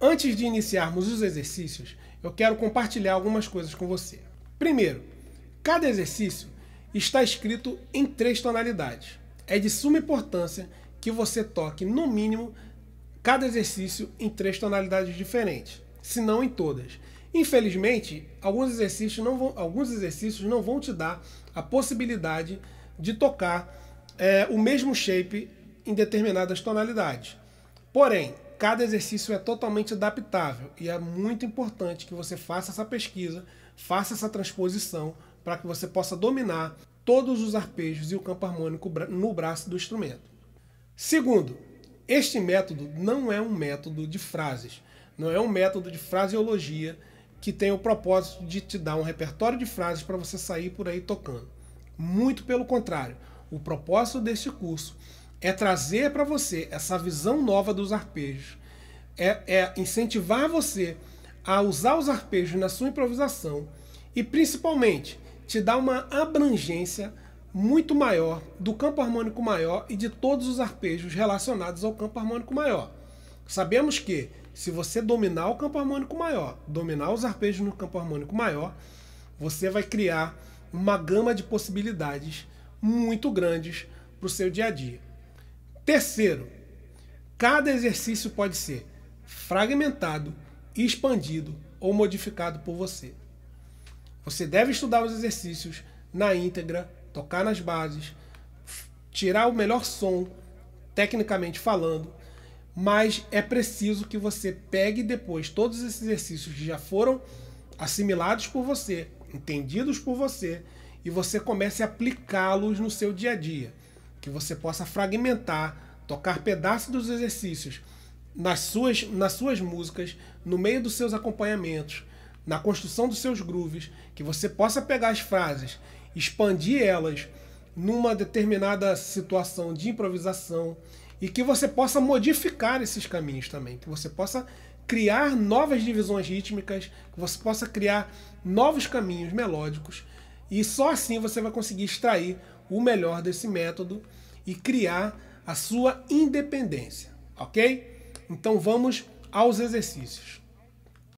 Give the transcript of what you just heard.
Antes de iniciarmos os exercícios, eu quero compartilhar algumas coisas com você. Primeiro, cada exercício está escrito em três tonalidades. É de suma importância que você toque, no mínimo, cada exercício em três tonalidades diferentes, se não em todas. Infelizmente, alguns exercícios não vão, alguns exercícios não vão te dar a possibilidade de tocar é, o mesmo shape em determinadas tonalidades. Porém, cada exercício é totalmente adaptável e é muito importante que você faça essa pesquisa, faça essa transposição para que você possa dominar todos os arpejos e o campo harmônico no braço do instrumento. Segundo, este método não é um método de frases, não é um método de fraseologia que tem o propósito de te dar um repertório de frases para você sair por aí tocando. Muito pelo contrário, o propósito deste curso é trazer para você essa visão nova dos arpejos, é, é incentivar você a usar os arpejos na sua improvisação e principalmente te dar uma abrangência muito maior do campo harmônico maior e de todos os arpejos relacionados ao campo harmônico maior. Sabemos que se você dominar o campo harmônico maior, dominar os arpejos no campo harmônico maior, você vai criar uma gama de possibilidades muito grandes para o seu dia a dia. Terceiro, cada exercício pode ser fragmentado, expandido ou modificado por você. Você deve estudar os exercícios na íntegra, tocar nas bases, tirar o melhor som, tecnicamente falando, mas é preciso que você pegue depois todos esses exercícios que já foram assimilados por você, entendidos por você, e você comece a aplicá-los no seu dia a dia que você possa fragmentar, tocar pedaços dos exercícios nas suas, nas suas músicas, no meio dos seus acompanhamentos, na construção dos seus grooves, que você possa pegar as frases, expandir elas numa determinada situação de improvisação e que você possa modificar esses caminhos também, que você possa criar novas divisões rítmicas, que você possa criar novos caminhos melódicos e só assim você vai conseguir extrair o melhor desse método e criar a sua independência, ok? Então vamos aos exercícios.